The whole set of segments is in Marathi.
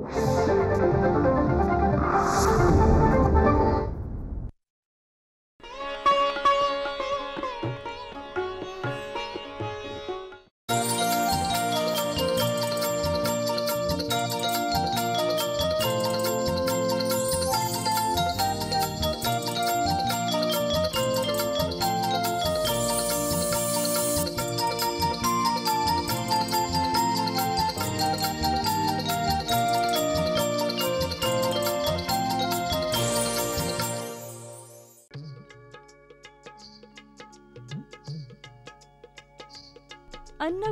you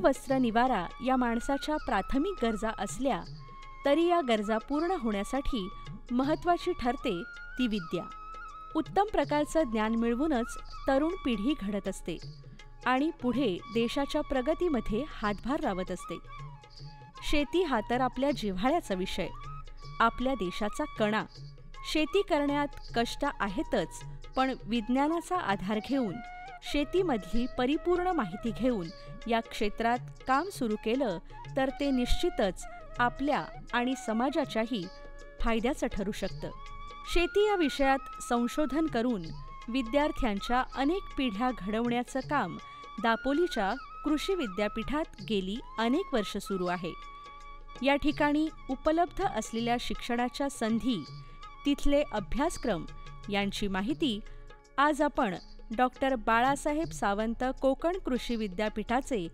वस्त्र निवारा या माणसाच्या प्राथमिक गरजा असल्या तरी या गरजा पूर्ण होण्यासाठी महत्वाची ठरते ती विद्या उत्तम प्रकारचं ज्ञान मिळवूनच तरुण पिढी घडत असते आणि पुढे देशाच्या प्रगतीमध्ये हातभार लावत असते शेती हा तर आपल्या जिव्हाळ्याचा विषय आपल्या देशाचा कणा शेती करण्यात कष्ट आहेतच पण विज्ञानाचा आधार घेऊन शेतीमधली परिपूर्ण माहिती घेऊन या क्षेत्रात काम सुरू केलं तर ते निश्चितच आपल्या आणि समाजाच्याही फायद्याचं ठरू शकतं शेती या विषयात संशोधन करून विद्यार्थ्यांच्या अनेक पिढ्या घडवण्याचं काम दापोलीच्या कृषी विद्यापीठात गेली अनेक वर्ष सुरू आहे या ठिकाणी उपलब्ध असलेल्या शिक्षणाच्या संधी तिथले अभ्यासक्रम यांची माहिती आज आपण डॉक्टर बाळासाहेब सावंत कोकण कृषी विद्यापीठाचे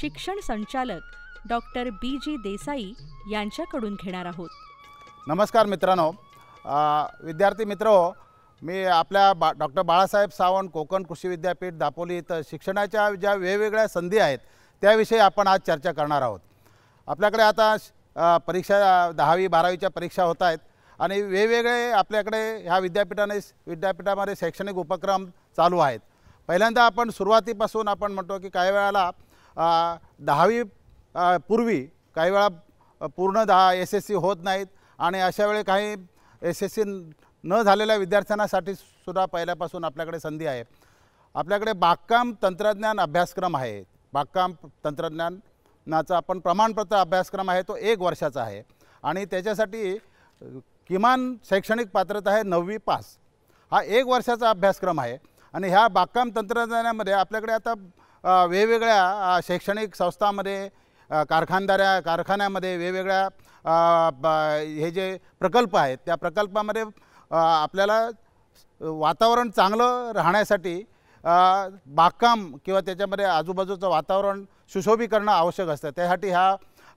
शिक्षण संचालक डॉक्टर बी जी देसाई यांच्याकडून घेणार आहोत नमस्कार मित्रांनो विद्यार्थी मित्र मी आपल्या बा डॉक्टर बाळासाहेब सावंत कोकण कृषी विद्यापीठ दापोली इथं शिक्षणाच्या ज्या वेगवेगळ्या संधी आहेत त्याविषयी आपण आज चर्चा करणार आहोत आपल्याकडे आता परीक्षा दहावी बारावीच्या परीक्षा होत आहेत आणि वेगवेगळे आपल्याकडे ह्या विद्यापीठाने विद्यापीठामध्ये शैक्षणिक उपक्रम चालू आहेत पहिल्यांदा आपण सुरुवातीपासून आपण म्हणतो की काही वेळाला दहावी पूर्वी काही वेळा पूर्ण दहा एस एस सी होत नाहीत आणि अशा वेळी काही एस एस सी न झालेल्या विद्यार्थ्यांसाठी सुद्धा पहिल्यापासून आपल्याकडे संधी आहे आपल्याकडे बागकाम तंत्रज्ञान अभ्यासक्रम आहे बागकाम तंत्रज्ञानाचा आपण प्रमाणपत्र अभ्यासक्रम आहे तो एक वर्षाचा आहे आणि त्याच्यासाठी किमान शैक्षणिक पात्रता आहे नववी पास हा एक वर्षाचा अभ्यासक्रम आहे आणि ह्या बागकाम तंत्रज्ञानामध्ये आपल्याकडे आता वेगवेगळ्या शैक्षणिक संस्थांमध्ये कारखानदाऱ्या कारखान्यामध्ये वेगवेगळ्या हे जे प्रकल्प आहेत त्या प्रकल्पामध्ये आपल्याला वातावरण चांगलं राहण्यासाठी बागकाम किंवा त्याच्यामध्ये आजूबाजूचं वातावरण करणं आवश्यक असतं त्यासाठी हा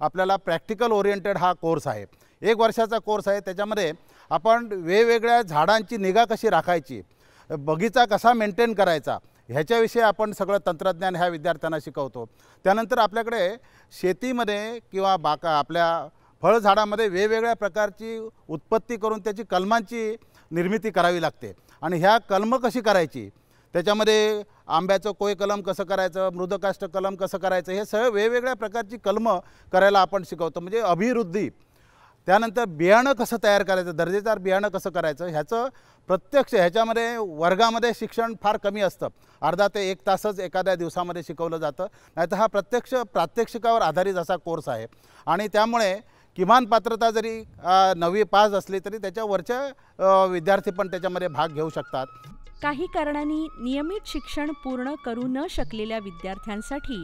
आपल्याला प्रॅक्टिकल ओरिएंटेड हा कोर्स आहे एक वर्षाचा कोर्स आहे त्याच्यामध्ये आपण वेगवेगळ्या झाडांची निगा कशी राखायची बगीचा कसा मेंटेन करायचा ह्याच्याविषयी आपण सगळं तंत्रज्ञान ह्या विद्यार्थ्यांना शिकवतो त्यानंतर आपल्याकडे शेतीमध्ये किंवा बाका आपल्या फळझाडामध्ये वेगवेगळ्या प्रकारची उत्पत्ती करून त्याची कलमांची निर्मिती करावी लागते आणि ह्या कलमं कशी करायची त्याच्यामध्ये आंब्याचं कोय कलम कसं करायचं मृदकाष्ट कलम कसं करायचं हे सगळं वेगवेगळ्या प्रकारची कलमं करायला आपण शिकवतो म्हणजे अभिवृद्धी त्यानंतर बियाणं कसं तयार करायचं दर्जेदार बियाणं कसं करायचं ह्याचं प्रत्यक्ष ह्याच्यामध्ये वर्गामध्ये शिक्षण फार कमी असतं अर्धा ते एक तासच एखाद्या दिवसामध्ये शिकवलं जातं नाहीतर हा प्रत्यक्ष प्रात्यक्षिकावर आधारित असा कोर्स आहे आणि त्यामुळे किमान पात्रता जरी नववी पास असली तरी त्याच्यावरच्या विद्यार्थी पण त्याच्यामध्ये भाग घेऊ शकतात काही कारणांनी नियमित शिक्षण पूर्ण करू न शकलेल्या विद्यार्थ्यांसाठी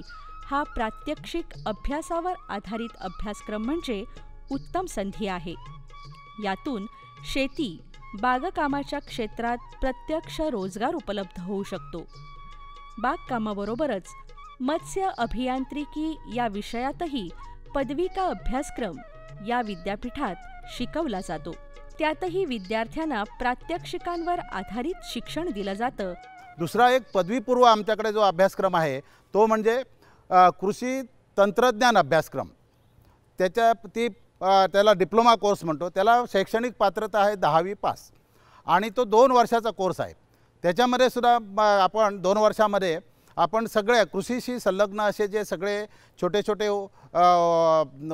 हा प्रात्यक्षिक अभ्यासावर आधारित अभ्यासक्रम म्हणजे उत्तम संधी आहे यातून शेती बागकामाच्या क्षेत्रात प्रत्यक्ष रोजगार उपलब्ध होऊ शकतो बागकामाबरोबरच मत्स्य अभियांत्रिकी या विषयातही पदविका अभ्यासक्रम या विद्यापीठात शिकवला जातो त्यातही विद्यार्थ्यांना प्रात्यक्षिकांवर आधारित शिक्षण दिलं जातं दुसरा एक पदवीपूर्व आमच्याकडे जो अभ्यासक्रम आहे तो म्हणजे कृषी तंत्रज्ञान अभ्यासक्रम त्याच्या ती त्याला डिप्लोमा कोर्स म्हणतो त्याला शैक्षणिक पात्रता आहे दहावी पास आणि तो दोन वर्षाचा कोर्स आहे त्याच्यामध्ये सुद्धा आपण दोन वर्षामध्ये आपण सगळ्या कृषीशी संलग्न असे जे सगळे छोटे छोटे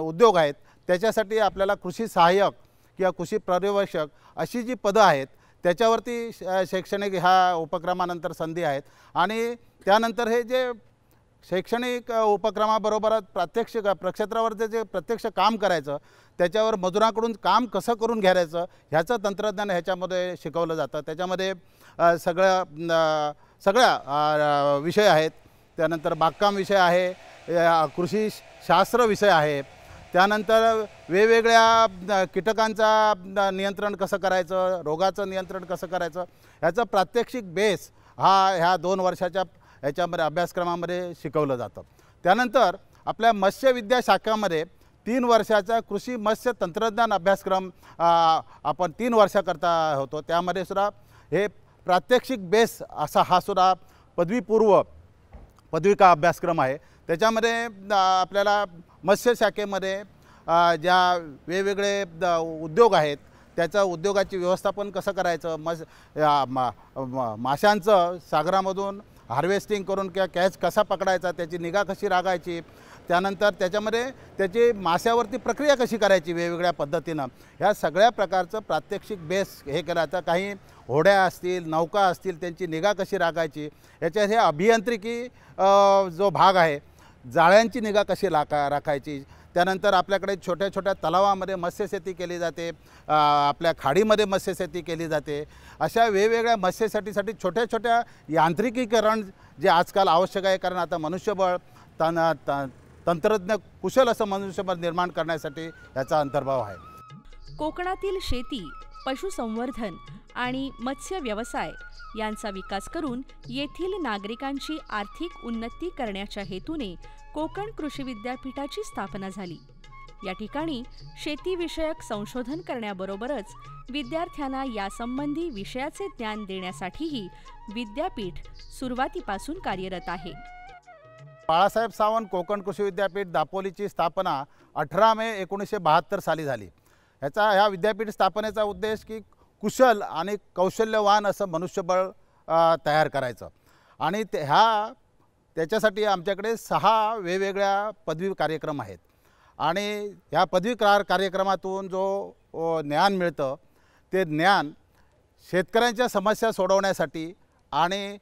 उद्योग आहेत त्याच्यासाठी आपल्याला कृषी सहाय्यक किंवा कृषी पर्यवेक्षक अशी जी पदं आहेत त्याच्यावरती शैक्षणिक ह्या उपक्रमानंतर संधी आहेत आणि त्यानंतर हे जे शैक्षणिक उपक्रमाबरोबरच प्रात्यक्षिक प्रक्षेत्रावरचं जे प्रत्यक्ष काम करायचं त्याच्यावर मजुराकडून काम कसं करून घ्यायचं ह्याचं तंत्रज्ञान ह्याच्यामध्ये शिकवलं जातं त्याच्यामध्ये सगळ्या सगळ्या विषय आहेत त्यानंतर बागकाम विषय आहे कृषी शास्त्र विषय आहे त्यानंतर वेगवेगळ्या कीटकांचा नियंत्रण कसं करायचं रोगाचं नियंत्रण कसं करायचं ह्याचा प्रात्यक्षिक बेस हा ह्या दोन वर्षाच्या याच्यामध्ये अभ्यासक्रमामध्ये शिकवलं जातं त्यानंतर आपल्या मत्स्यविद्या शाखामध्ये तीन वर्षाचा कृषी मत्स्य तंत्रज्ञान अभ्यासक्रम आपण तीन वर्षाकरता होतो त्यामध्ये सुद्धा हे प्रात्यक्षिक बेस असा हा सुद्धा पदवीपूर्व पदविका अभ्यासक्रम आहे त्याच्यामध्ये आपल्याला मत्स्य शाखेमध्ये ज्या वेगवेगळे उद्योग आहेत त्याचं उद्योगाची व्यवस्थापन कसं करायचं मस माशांचं सागरामधून हार्वेस्टिंग करून किंवा कॅच कसा पकडायचा त्याची निगा कशी रागायची त्यानंतर त्याच्यामध्ये त्याची माश्यावरती प्रक्रिया कशी करायची वेगवेगळ्या पद्धतीनं ह्या सगळ्या प्रकारचं प्रात्यक्षिक बेस हे करायचं काही होड्या असतील नौका असतील त्यांची निगा कशी राखायची याच्या हे अभियांत्रिकी जो भाग आहे जाळ्यांची निगा कशी राखा राखायची त्यानंतर आपल्याकडे छोट्या छोट्या तलावामध्ये मत्स्यशेती केली जाते आपल्या खाडीमध्ये मत्स्यशेती केली जाते अशा वेगवेगळ्या मत्स्यशेतीसाठी छोट्या छोट्या यांत्रिकीकरण जे आजकाल आवश्यक आहे कारण आता मनुष्यबळ तना तंत्रज्ञ कुशल असं मनुष्यबळ निर्माण करण्यासाठी याचा अंतर्भाव आहे कोकणातील शेती पशुसंवर्धन आणि मत्स्य व्यवसाय यांचा विकास करून येथील नागरिकांची आर्थिक उन्नती करण्याच्या हेतूने कोकण कृषी विद्यापीठाची स्थापना झाली या ठिकाणी शेतीविषयक संशोधन करण्याबरोबरच विद्यार्थ्यांना यासंबंधी विषयाचे ज्ञान देण्यासाठीही विद्यापीठ सुरुवातीपासून कार्यरत आहे बाळासाहेब सावंत कोकण कृषी विद्यापीठ दापोलीची स्थापना अठरा मे एकोणीसशे बहात्तर साली झाली ह्याचा ह्या विद्यापीठ स्थापनेचा उद्देश की कुशल आणि कौशल्यवान असं मनुष्यबळ तयार करायचं आणि ते ह्या त्याच्यासाठी आमच्याकडे सहा वेगवेगळ्या पदवी कार्यक्रम आहेत आणि ह्या पदवी कार्यक्रमातून जो ज्ञान मिळतं ते ज्ञान शेतकऱ्यांच्या समस्या सोडवण्यासाठी आणि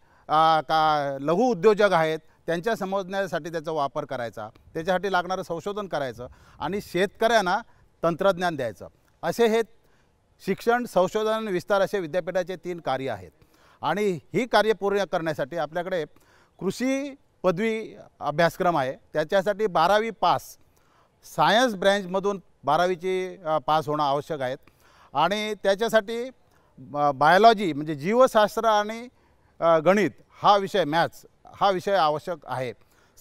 का लघु उद्योजक आहेत त्यांच्या समजण्यासाठी त्याचा वापर करायचा त्याच्यासाठी लागणारं संशोधन करायचं आणि शेतकऱ्यांना तंत्रज्ञान द्यायचं असे हे शिक्षण संशोधन विस्तार असे विद्यापीठाचे तीन कार्य आहेत आणि ही कार्य पूर्ण करण्यासाठी आपल्याकडे कृषी पदवी अभ्यासक्रम आहे त्याच्यासाठी बारावी पास सायन्स ब्रँचमधून बारावीची पास होणं आवश्यक आहेत आणि त्याच्यासाठी बायोलॉजी म्हणजे जीवशास्त्र आणि गणित हा विषय मॅथ्स हा विषय आवश्यक आहे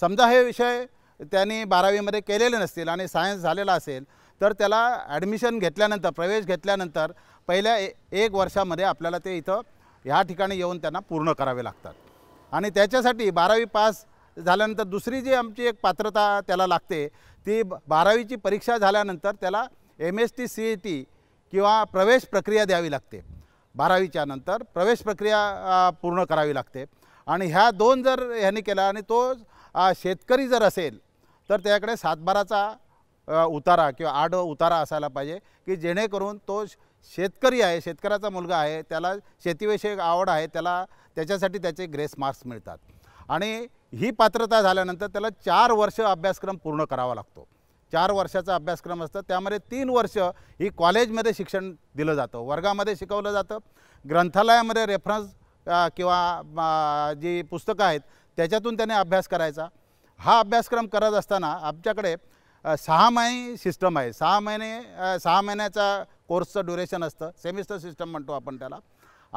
समजा हे विषय त्यांनी बारावीमध्ये केलेले नसतील आणि सायन्स झालेला असेल तर त्याला ॲडमिशन घेतल्यानंतर प्रवेश घेतल्यानंतर पहिल्या ए एक वर्षामध्ये आपल्याला ते इथं ह्या ठिकाणी येऊन त्यांना पूर्ण करावे लागतात आणि त्याच्यासाठी बारावी पास झाल्यानंतर दुसरी जी आमची एक पात्रता त्याला लागते ती बारावीची परीक्षा झाल्यानंतर त्याला M S T C E T किंवा प्रवेश प्रक्रिया द्यावी लागते बारावीच्या नंतर प्रवेश प्रक्रिया पूर्ण करावी लागते आणि ह्या दोन जर ह्याने केला आणि तो शेतकरी जर असेल तर त्याकडे सातबाराचा उतारा किंवा आठ उतारा असायला पाहिजे की जेणेकरून तो शेतकरी आहे शेतकऱ्याचा मुलगा आहे त्याला शेतीविषयक आवड आहे त्याला त्याच्यासाठी त्याचे ग्रेस मार्क्स मिळतात आणि ही पात्रता झाल्यानंतर त्याला चार वर्ष अभ्यासक्रम पूर्ण करावा लागतो चार वर्षाचा अभ्यासक्रम असतं त्यामध्ये तीन वर्ष ही कॉलेजमध्ये शिक्षण दिलं जातं वर्गामध्ये शिकवलं जातं ग्रंथालयामध्ये रेफरन्स किंवा जी पुस्तकं आहेत त्याच्यातून त्याने अभ्यास करायचा हा अभ्यासक्रम करत असताना आमच्याकडे सहा महिने सिस्टम आहे सहा महिने सहा महिन्याचा कोर्सचं ड्युरेशन असतं सेमिस्टर सिस्टम म्हणतो आपण त्याला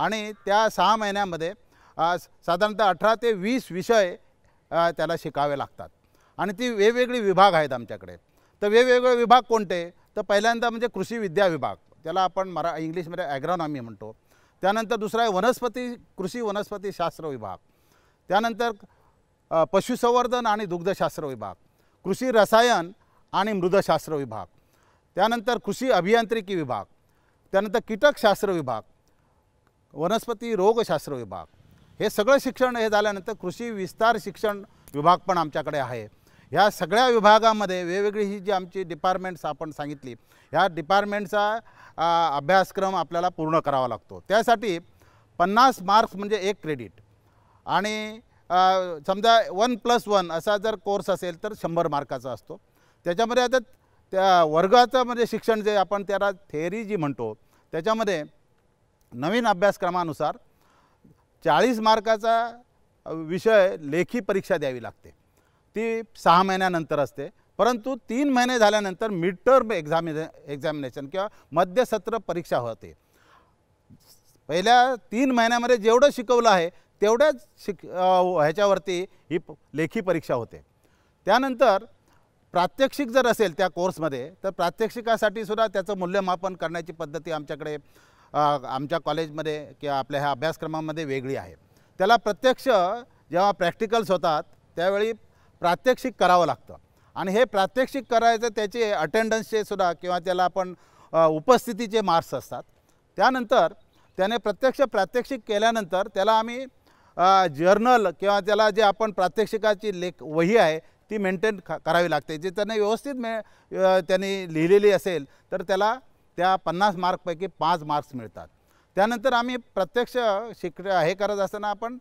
आणि त्या सहा महिन्यामध्ये साधारणतः अठरा ते वीस विषय त्याला शिकावे लागतात आणि ती वेगवेगळी विभाग आहेत आमच्याकडे तर वेगवेगळे विभाग कोणते तर पहिल्यांदा म्हणजे कृषी विद्या विभाग त्याला आपण मरा इंग्लिशमध्ये ॲग्रॉनॉमी म्हणतो त्यानंतर दुसरा आहे वनस्पती कृषी वनस्पतीशास्त्र विभाग त्यानंतर पशुसंवर्धन आणि दुग्धशास्त्र विभाग कृषी रसायन आणि मृदशास्त्र विभाग त्यानंतर कृषी अभियांत्रिकी विभाग त्यानंतर कीटकशास्त्र विभाग वनस्पती रोगशास्त्र विभाग हे सगळं शिक्षण हे झाल्यानंतर कृषी विस्तार शिक्षण विभाग पण आमच्याकडे आहे ह्या सगळ्या विभागामध्ये वेगवेगळी ही जी आमची डिपार्टमेंट्स आपण सांगितली ह्या डिपार्टमेंटचा अभ्यासक्रम आपल्याला पूर्ण करावा लागतो त्यासाठी पन्नास मार्क्स म्हणजे एक क्रेडिट आणि समजा वन प्लस वन असा जर कोर्स असेल तर शंभर मार्काचा असतो त्याच्यामध्ये आता त्या वर्गाचं म्हणजे शिक्षण जे आपण त्याला थेअरी जी म्हणतो त्याच्यामध्ये नवीन अभ्यासक्रमानुसार चाळीस मार्काचा विषय लेखी परीक्षा द्यावी लागते ती सहा महिन्यानंतर असते परंतु तीन महिने झाल्यानंतर मिड टर्म एक्झामिने एक्झामिनेशन किंवा मध्यसत्र परीक्षा होते पहिल्या तीन महिन्यामध्ये जेवढं शिकवलं आहे तेवढ्याच शिक ह्याच्यावरती ही लेखी परीक्षा होते त्यानंतर प्रात्यक्षिक जर असेल त्या कोर्समध्ये तर प्रात्यक्षिकासाठी सुद्धा त्याचं मूल्यमापन करण्याची पद्धती आमच्याकडे आमच्या कॉलेजमध्ये किंवा आपल्या ह्या अभ्यासक्रमामध्ये वेगळी आहे त्याला प्रत्यक्ष जेव्हा प्रॅक्टिकल्स होतात त्यावेळी प्रात्यक्षिक करावं लागतं आणि हे प्रात्यक्षिक करायचं त्याचे अटेंडन्सचे सुद्धा किंवा त्याला आपण उपस्थितीचे मार्क्स असतात त्यानंतर त्याने प्रत्यक्ष प्रात्यक्षिक केल्यानंतर त्याला आम्ही जर्नल किंवा त्याला जे आपण प्रात्यक्षिकाची लेख वही आहे ती मेंटेन करावी लागते जे त्याने व्यवस्थित मे त्याने लिहिलेली असेल तर त्याला त्या पन्नास मार्कपैकी पाच मार्क्स मिळतात त्यानंतर आम्ही प्रत्यक्ष शिक हे करत असताना आपण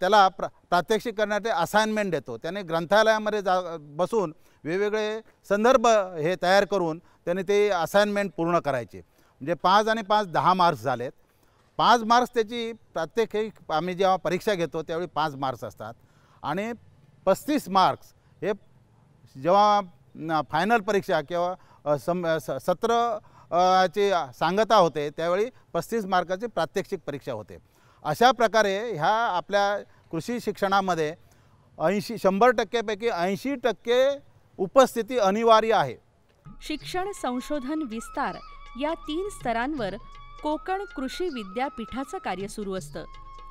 त्याला प्र प्रात्यक्षिक करण्यासाठी असाइनमेंट देतो त्याने ग्रंथालयामध्ये जा बसून वेगवेगळे संदर्भ हे तयार करून त्याने ते असाइनमेंट पूर्ण करायचे म्हणजे पाच आणि पाच दहा मार्क्स झालेत पाच मार्क्स त्याची प्रात्यक्षिक आम्ही जेव्हा परीक्षा घेतो त्यावेळी पाच मार्क्स असतात आणि पस्तीस मार्क्स हे जेव्हा फायनल परीक्षा किंवा सम सत्र ची सांगता होते त्यावेळी पस्तीस मार्काची प्रात्यक्षिक परीक्षा होते अशा प्रकारे ह्या आपल्या कृषी शिक्षणामध्ये ऐंशी शंभर टक्क्यापैकी ऐंशी टक्के उपस्थिती अनिवार्य आहे शिक्षण संशोधन विस्तार या तीन स्तरांवर कोकण कृषी विद्यापीठाचं कार्य सुरू असतं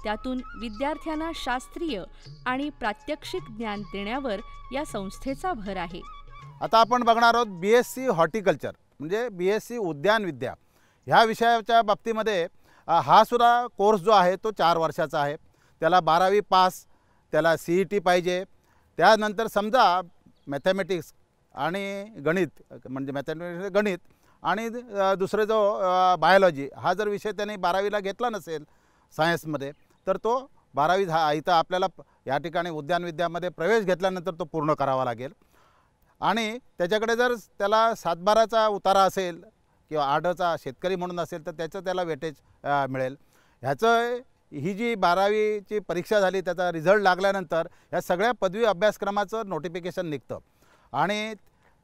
त्यातून विद्यार्थ्यांना शास्त्रीय आणि प्रात्यक्षिक ज्ञान देण्यावर या संस्थेचा भर आहे आता आपण बघणार आहोत बी एस सी हॉर्टिकल्चर म्हणजे बी एस सी उद्यानविद्या ह्या विषयाच्या बाबतीमध्ये हा सुद्धा कोर्स जो आहे तो चार वर्षाचा आहे त्याला बारावी पास त्याला सी ई टी पाहिजे त्यानंतर समजा मॅथेमॅटिक्स आणि गणित म्हणजे मॅथमॅटिक्स गणित आणि दुसरे जो बायोलॉजी हा जर विषय त्याने बारावीला घेतला नसेल सायन्समध्ये तर तो बारावी हा इथं आपल्याला या ठिकाणी उद्यानविद्यामध्ये प्रवेश घेतल्यानंतर तो पूर्ण करावा लागेल आणि त्याच्याकडे जर त्याला सातबाराचा उतारा असेल किंवा आडचा शेतकरी म्हणून असेल तर त्याचं त्याला वेटेज मिळेल ह्याचं ही जी बारावीची परीक्षा झाली त्याचा रिझल्ट लागल्यानंतर ह्या सगळ्या पदवी अभ्यासक्रमाचं नोटिफिकेशन निघतं आणि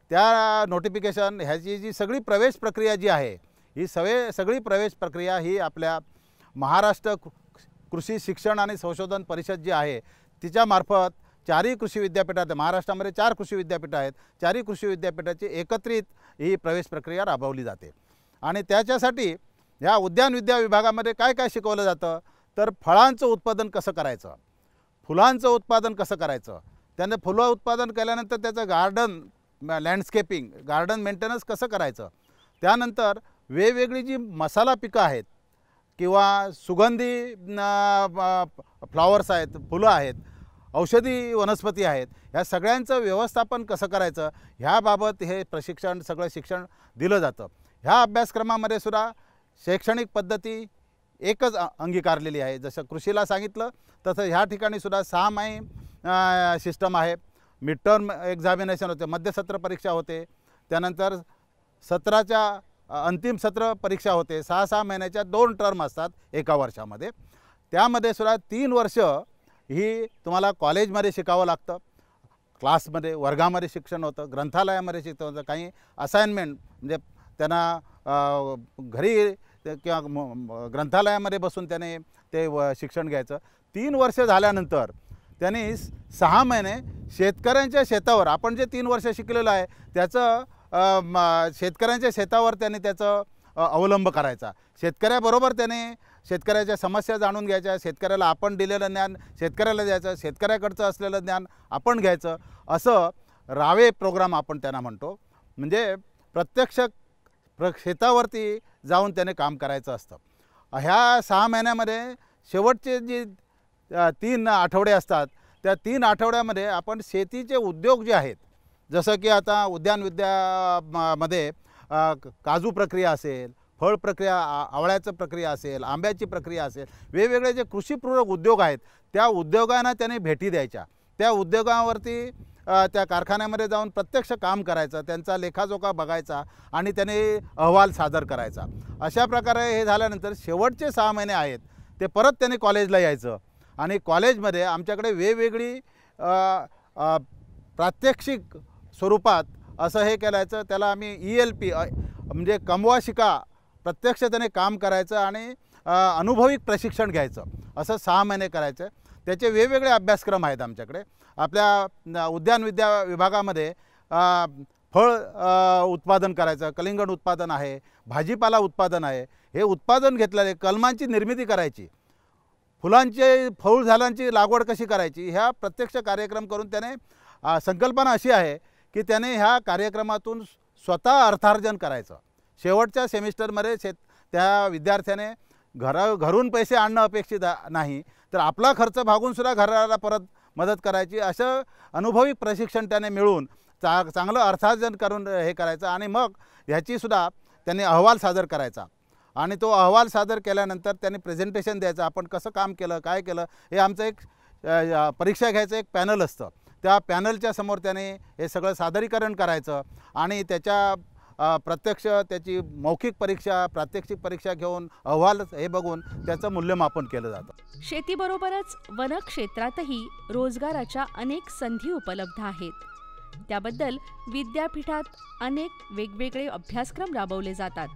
त्या नोटिफिकेशन ह्याची जी सगळी प्रवेश प्रक्रिया जी आहे ही सवे सगळी प्रवेश प्रक्रिया ही आपल्या महाराष्ट्र कृषी शिक्षण आणि संशोधन परिषद जी आहे तिच्यामार्फत चारही कृषी विद्यापीठात महाराष्ट्रामध्ये चार कृषी विद्यापीठं आहेत चारही कृषी विद्यापीठाची एकत्रित ही प्रवेश प्रक्रिया राबवली जाते आणि त्याच्यासाठी ह्या उद्यान विद्या विभागामध्ये काय काय शिकवलं जातं तर फळांचं उत्पादन कसं करायचं फुलांचं उत्पादन कसं करायचं त्याने फुलं उत्पादन केल्यानंतर त्याचं गार्डन लँडस्केपिंग गार्डन मेंटेनन्स कसं करायचं त्यानंतर वेगवेगळी जी मसाला पिकं आहेत किंवा सुगंधी फ्लॉवर्स आहेत फुलं आहेत औषधी वनस्पती आहेत ह्या सगळ्यांचं व्यवस्थापन कसं करायचं ह्याबाबत हे प्रशिक्षण सगळं शिक्षण दिलं जातं ह्या अभ्यासक्रमामध्ये सुद्धा शैक्षणिक पद्धती एकच अंगीकारलेली आहे जसं कृषीला सांगितलं तसं ह्या ठिकाणी सुद्धा सहामाही सिस्टम आहे मिड टर्म एक्झामिनेशन होते मध्य सत्र परीक्षा होते त्यानंतर सत्राच्या अंतिम सत्र परीक्षा होते सहा सहा महिन्याच्या दोन टर्म असतात एका वर्षामध्ये त्यामध्ये सुद्धा तीन वर्ष ही तुम्हाला कॉलेजमध्ये शिकावं लागतं क्लासमध्ये वर्गामध्ये शिक्षण होतं ग्रंथालयामध्ये शिक्षण होतं काही असाइनमेंट म्हणजे त्यांना घरी किंवा ग्रंथालयामध्ये बसून त्याने ते व शिक्षण घ्यायचं तीन वर्ष झाल्यानंतर त्यांनी सहा महिने शेतकऱ्यांच्या शेतावर आपण जे तीन वर्ष शिकलेलं आहे त्याचं शेतकऱ्यांच्या शेतावर त्याने त्याचं अवलंब करायचा शेतकऱ्याबरोबर त्याने शेतकऱ्याच्या समस्या जाणून घ्यायच्या शेतकऱ्याला आपण दिलेलं ज्ञान शेतकऱ्याला द्यायचं शेतकऱ्याकडचं असलेलं ज्ञान आपण घ्यायचं असं रावे प्रोग्राम आपण त्यांना म्हणतो म्हणजे प्रत्यक्ष प्र शेतावरती जाऊन त्याने काम करायचं असतं ह्या सहा महिन्यामध्ये शेवटचे जे तीन आठवडे असतात त्या तीन आठवड्यामध्ये आपण शेतीचे उद्योग जे आहेत जसं की आता उद्यानविद्यामध्ये काजू प्रक्रिया असेल फळ प्रक्रिया आवळ्याचं प्रक्रिया असेल आंब्याची प्रक्रिया असेल वेगवेगळे जे कृषीपूरक उद्योग आहेत त्या उद्योगांना त्यांनी भेटी द्यायच्या त्या उद्योगावरती त्या कारखान्यामध्ये जाऊन प्रत्यक्ष काम करायचं त्यांचा लेखाजोखा बघायचा आणि त्याने अहवाल सादर करायचा अशा प्रकारे हे झाल्यानंतर शेवटचे सहा महिने आहेत ते परत त्यांनी कॉलेजला यायचं आणि कॉलेजमध्ये आमच्याकडे वेगवेगळी प्रात्यक्षिक स्वरूपात असं हे करायचं त्याला आम्ही ई एल पी म्हणजे कमवा शिका प्रत्यक्ष त्याने काम करायचं आणि अनुभविक प्रशिक्षण घ्यायचं असं सहा महिने करायचं त्याचे वेगवेगळे अभ्यासक्रम आहेत आमच्याकडे आपल्या उद्यानविद्या विभागामध्ये फळ उत्पादन करायचं कलिंगण उत्पादन आहे भाजीपाला उत्पादन आहे हे उत्पादन घेतलेले कलमांची निर्मिती करायची फुलांचे फळ झाडांची लागवड कशी करायची ह्या प्रत्यक्ष कार्यक्रम करून त्याने संकल्पना अशी आहे की त्याने ह्या कार्यक्रमातून स्वतः अर्थार्जन करायचं शेवटच्या सेमिस्टरमध्ये शेत त्या विद्यार्थ्याने घरा घरून पैसे आणणं अपेक्षित नाही तर आपला खर्च भागूनसुद्धा घराला परत मदत करायची असं अनुभवी प्रशिक्षण त्याने मिळून चा चांगलं अर्थार्जन करून हे करायचं आणि मग ह्याचीसुद्धा त्यांनी अहवाल सादर करायचा आणि तो अहवाल सादर केल्यानंतर त्यांनी प्रेझेंटेशन द्यायचं आपण कसं काम केलं काय केलं हे आमचं एक परीक्षा घ्यायचं एक पॅनल असतं त्या पॅनलच्या समोर त्याने हे सगळं सादरीकरण करायचं आणि त्याच्या प्रत्यक्ष त्याची मौखिक परीक्षा प्रात्यक्षिक परीक्षा घेऊन अहवाल हे बघून त्याचं मूल्यमापन केलं जातं शेतीबरोबरच वनक्षेत्रातही रोजगाराच्या अनेक संधी उपलब्ध आहेत त्याबद्दल विद्यापीठात अनेक वेगवेगळे अभ्यासक्रम राबवले जातात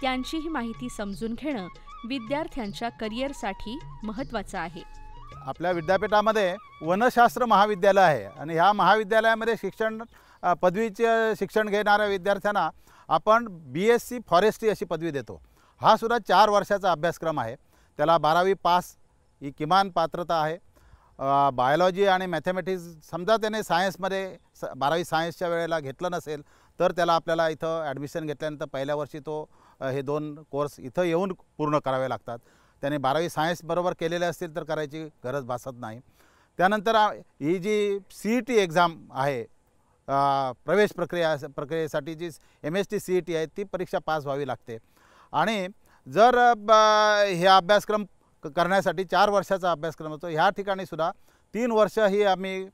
त्यांचीही ही माहिती समजून घेणं विद्यार्थ्यांच्या करिअरसाठी महत्त्वाचं आहे आपल्या विद्यापीठामध्ये वनशास्त्र महाविद्यालय आहे आणि ह्या महाविद्यालयामध्ये शिक्षण पदवीचं शिक्षण घेणाऱ्या विद्यार्थ्यांना आपण बी एस सी फॉरेस्ट्री अशी पदवी देतो हा सुद्धा चार वर्षाचा अभ्यासक्रम आहे त्याला बारावी पास ही किमान पात्रता आहे बायोलॉजी आणि मॅथमॅटिक्स समजा त्याने सायन्समध्ये स बारावी सायन्सच्या वेळेला घेतलं नसेल तर त्याला आपल्याला इथं ॲडमिशन घेतल्यानंतर पहिल्या वर्षी तो हे दोन कोर्स इथं येऊन पूर्ण करावे लागतात त्याने बारावी सायन्सबरोबर केलेले असतील तर करायची गरज भासत नाही त्यानंतर ही जी सी ई टी एक्झाम आहे प्रवेश प्रक्रिया प्रक्रियेसाठी जी M S T C E T आहे ती परीक्षा पास व्हावी लागते आणि जर हे अभ्यासक्रम करण्यासाठी चार वर्षाचा अभ्यासक्रम असतो ह्या ठिकाणी सुद्धा तीन वर्ष ही आम्ही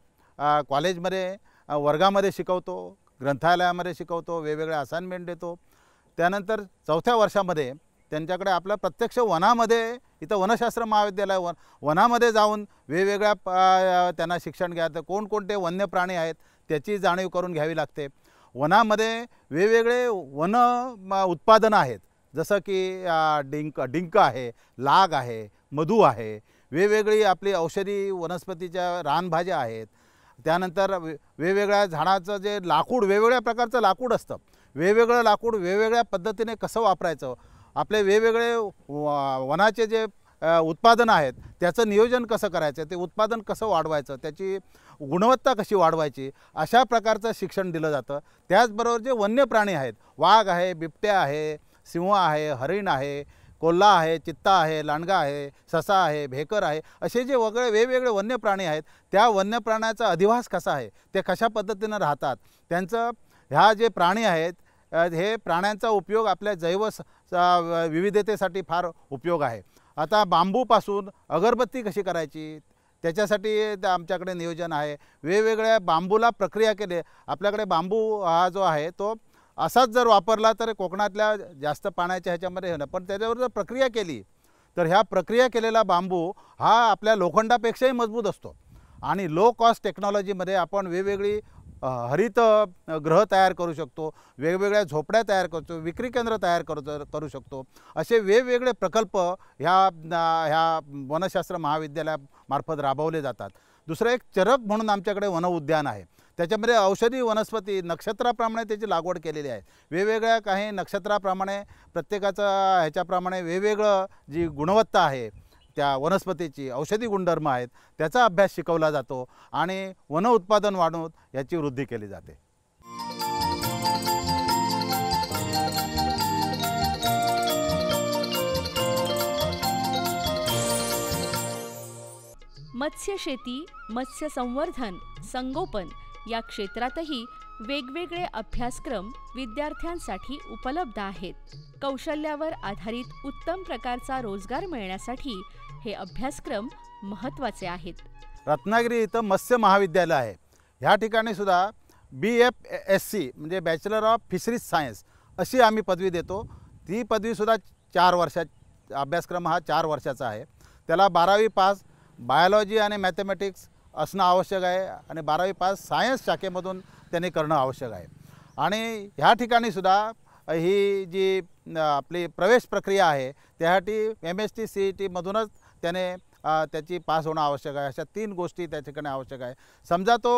कॉलेजमध्ये वर्गामध्ये शिकवतो ग्रंथालयामध्ये शिकवतो वेगवेगळ्या असाइनमेंट देतो त्यानंतर चौथ्या वर्षामध्ये त्यांच्याकडे आपलं प्रत्यक्ष वनामध्ये इथं वनशास्त्र महाविद्यालय वन वनामध्ये जाऊन वेगवेगळ्या त्यांना शिक्षण घ्यायचं कोणकोणते वन्य प्राणी आहेत त्याची जाणीव करून घ्यावी लागते वनामध्ये वेगवेगळे वन उत्पादनं आहेत जसं की डिंक डिंक आहे लाग आहे मधू आहे वेगवेगळी आपली औषधी वनस्पतीच्या रानभाज्या आहेत त्यानंतर वेगवेगळ्या झाडाचं जे लाकूड वेगवेगळ्या प्रकारचं लाकूड असतं वेगवेगळं लाकूड वेगवेगळ्या पद्धतीने कसं वापरायचं आपले वेगवेगळे वनाचे जे उत्पादन आहेत त्याचं नियोजन कसं करायचं ते उत्पादन कसं वाढवायचं त्याची गुणवत्ता कशी वाढवायची अशा प्रकारचं शिक्षण दिलं जातं त्याचबरोबर जे वन्य प्राणी आहेत वाघ आहे बिबट्या आहे सिंह आहे हरिण आहे कोल्हा आहे चित्ता आहे लांडगा आहे ससा आहे भेकर आहे असे जे वगळे वेगवेगळे वन्य प्राणी आहेत त्या वन्य प्राण्याचा अधिवास कसा आहे ते कशा पद्धतीनं राहतात त्यांचं ह्या जे प्राणी आहेत हे प्राण्यांचा उपयोग आपल्या जैव विविधतेसाठी फार उपयोग आहे आता बांबूपासून अगरबत्ती कशी करायची त्याच्यासाठी आमच्याकडे नियोजन आहे वेगवेगळ्या बांबूला प्रक्रिया केले आपल्याकडे बांबू हा जो आहे तो असाच जर वापरला तर कोकणातल्या जास्त पाण्याच्या ह्याच्यामध्ये होणं पण त्याच्यावर जर प्रक्रिया केली तर ह्या प्रक्रिया केलेला बांबू हा आपल्या लोखंडापेक्षाही मजबूत असतो आणि लो कॉस्ट टेक्नॉलॉजीमध्ये आपण वेगवेगळी हरित ग्रह तयार करू शकतो वेगवेगळ्या झोपड्या तयार करतो विक्री केंद्र तयार करू करू शकतो असे वेगवेगळे प्रकल्प ह्या ह्या वनशास्त्र महाविद्यालयामार्फत राबवले जातात दुसरं एक चरक म्हणून आमच्याकडे वन उद्यान आहे त्याच्यामध्ये औषधी वनस्पती नक्षत्राप्रमाणे त्याची लागवड केलेली आहे वेगवेगळ्या काही नक्षत्राप्रमाणे प्रत्येकाचं ह्याच्याप्रमाणे वेगवेगळं जी गुणवत्ता आहे त्या वनस्पतीची औषधी गुणधर्म आहेत त्याचा अभ्यास शिकवला जातो आणि वन उत्पादन वाढवत याची वृद्धी केली जाते मत्स्य शेती मत्स्य संवर्धन संगोपन या क्षेत्रातही वेगवेगळे अभ्यासक्रम विद्यार्थ्यांसाठी उपलब्ध आहेत कौशल्यावर आधारित उत्तम प्रकारचा रोजगार मिळण्यासाठी हे अभ्यासक्रम महत्त्वाचे आहेत रत्नागिरी इथं मत्स्य महाविद्यालय आहे ह्या ठिकाणी सुद्धा बी एफ एस सी म्हणजे बॅचलर ऑफ फिशरीज सायन्स अशी आम्ही पदवी देतो ती पदवीसुद्धा चार वर्षा अभ्यासक्रम हा चार वर्षाचा आहे त्याला बारावी पास बायोलॉजी आणि मॅथमॅटिक्स असणं आवश्यक आहे आणि बारावी पास सायन्स शाखेमधून त्यांनी करणं आवश्यक आहे आणि ह्या ठिकाणीसुद्धा ही जी आपली प्रवेश प्रक्रिया आहे त्यासाठी M S T C E e टीमधूनच त्याने त्याची पास होणं आवश्यक आहे अशा तीन गोष्टी त्या ठिकाणी आवश्यक आहे समजा तो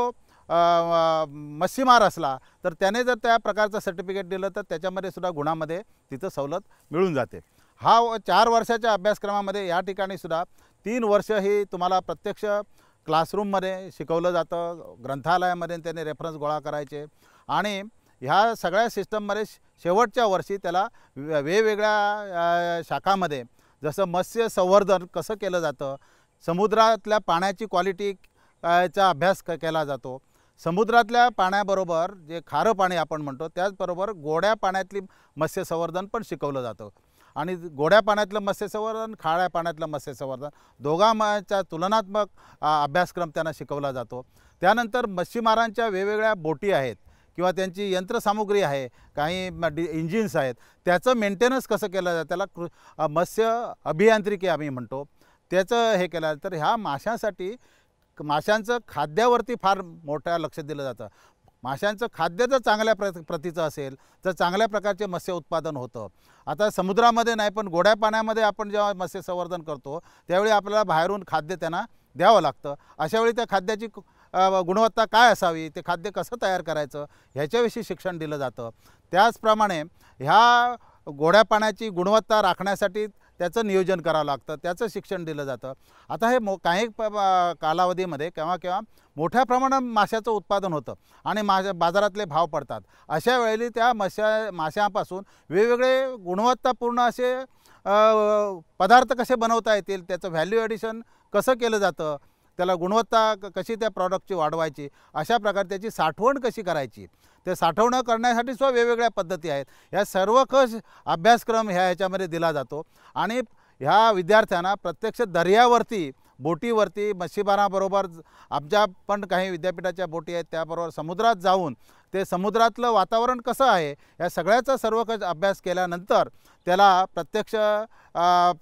मच्छीमार असला तर त्याने जर त्या प्रकारचं सर्टिफिकेट दिलं तर त्याच्यामध्ये सुद्धा गुणामध्ये तिथं सवलत मिळून जाते हा चार वर्षाच्या अभ्यासक्रमामध्ये या ठिकाणी सुद्धा तीन वर्ष ही तुम्हाला प्रत्यक्ष क्लासरूममध्ये शिकवलं जातं ग्रंथालयामध्ये त्याने रेफरन्स गोळा करायचे आणि ह्या सगळ्या सिस्टममध्ये शेवटच्या वर्षी त्याला वेगवेगळ्या शाखामध्ये जसं मत्स्य संवर्धन कसं केलं जातं समुद्रातल्या पाण्याची क्वालिटी चा अभ्यास क केला जातो समुद्रातल्या पाण्याबरोबर जे खारं पाणी आपण म्हणतो त्याचबरोबर गोड्या पाण्यातली मत्स्य संवर्धन पण शिकवलं जातं आणि गोड्या पाण्यातलं मत्स्य संवर्धन खाऱ्या पाण्यातलं मत्स्य संवर्धन दोघांच्या तुलनात्मक अभ्यासक्रम त्यांना शिकवला जातो त्यानंतर मच्छीमारांच्या वेगवेगळ्या बोटी आहेत किंवा त्यांची यंत्रसामुग्री आहे काही डि इंजिन्स आहेत त्याचं मेंटेनन्स कसं केलं जातं त्याला कृ मत्स्य अभियांत्रिकी आम्ही म्हणतो त्याचं हे केलं तर ह्या माशांसाठी माशांचं खाद्यावरती फार मोठ्या लक्ष दिलं जातं माशांचं खाद्य जर चांगल्या प्र प्रतीचं असेल तर चांगल्या प्रकारचे मत्स्य उत्पादन होतं आता समुद्रामध्ये नाही पण गोड्या पाण्यामध्ये आपण जेव्हा मत्स्य संवर्धन करतो त्यावेळी आपल्याला बाहेरून खाद्य त्यांना द्यावं लागतं अशावेळी त्या खाद्याची गुणवत्ता काय असावी ते खाद्य कसं तयार करायचं ह्याच्याविषयी शिक्षण दिलं जातं त्याचप्रमाणे ह्या गोड्या पाण्याची गुणवत्ता राखण्यासाठी त्याचं नियोजन करावं लागतं त्याचं शिक्षण दिलं जातं आता हे मो काही कालावधीमध्ये केव्हा केव्हा मोठ्या प्रमाणात माशाचं उत्पादन होतं आणि माशा बाजारातले भाव पडतात अशा वेळेली त्या माश्या माशापासून वेगवेगळे गुणवत्तापूर्ण असे पदार्थ कसे बनवता येतील त्याचं व्हॅल्यू ॲडिशन कसं केलं जातं त्याला गुणवत्ता कशी त्या प्रॉडक्टची वाढवायची अशा प्रकारे त्याची साठवण कशी करायची ते साठवणं करण्यासाठी सुद्धा वेगवेगळ्या पद्धती आहेत ह्या सर्व अभ्यासक्रम ह्या ह्याच्यामध्ये दिला जातो आणि ह्या विद्यार्थ्यांना प्रत्यक्ष दर्यावरती बोटीवरती मच्छीमाराबरोबर आमच्या पण काही विद्यापीठाच्या बोटी आहेत त्याबरोबर समुद्रात जाऊन ते समुद्रातलं वातावरण कसं आहे या सगळ्याचा सर्व अभ्यास केल्यानंतर त्याला प्रत्यक्ष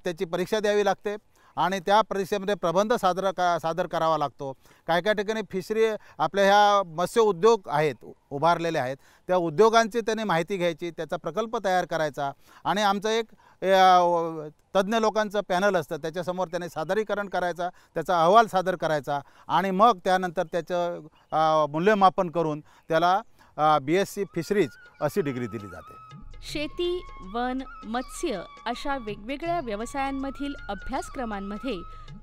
त्याची परीक्षा द्यावी लागते आणि त्या परीक्षेमध्ये प्रबंध सादर का सादर करावा लागतो काय काय ठिकाणी फिशरी आपल्या ह्या मत्स्य उद्योग आहेत उभारलेले आहेत त्या उद्योगांची त्यांनी माहिती घ्यायची त्याचा प्रकल्प तयार करायचा आणि आमचं एक तज्ज्ञ लोकांचं पॅनल असतं त्याच्यासमोर त्याने सादरीकरण करायचा त्याचा अहवाल सादर करायचा आणि मग त्यानंतर त्याचं मूल्यमापन करून त्याला बी एस सी फिशरीज अशी डिग्री दिली जाते शेती वन मत्स्य अशा वेगवेगळ्या व्यवसायांमधील अभ्यासक्रमांमध्ये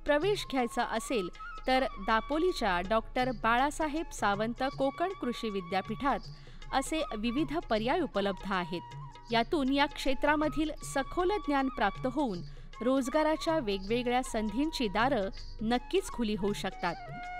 प्रवेश घ्यायचा असेल तर दापोलीच्या डॉक्टर बाळासाहेब सावंत कोकण कृषी विद्यापीठात असे विविध पर्याय उपलब्ध आहेत यातून या क्षेत्रामधील सखोल ज्ञान प्राप्त होऊन रोजगाराच्या वेगवेगळ्या संधींची दारं नक्कीच खुली होऊ शकतात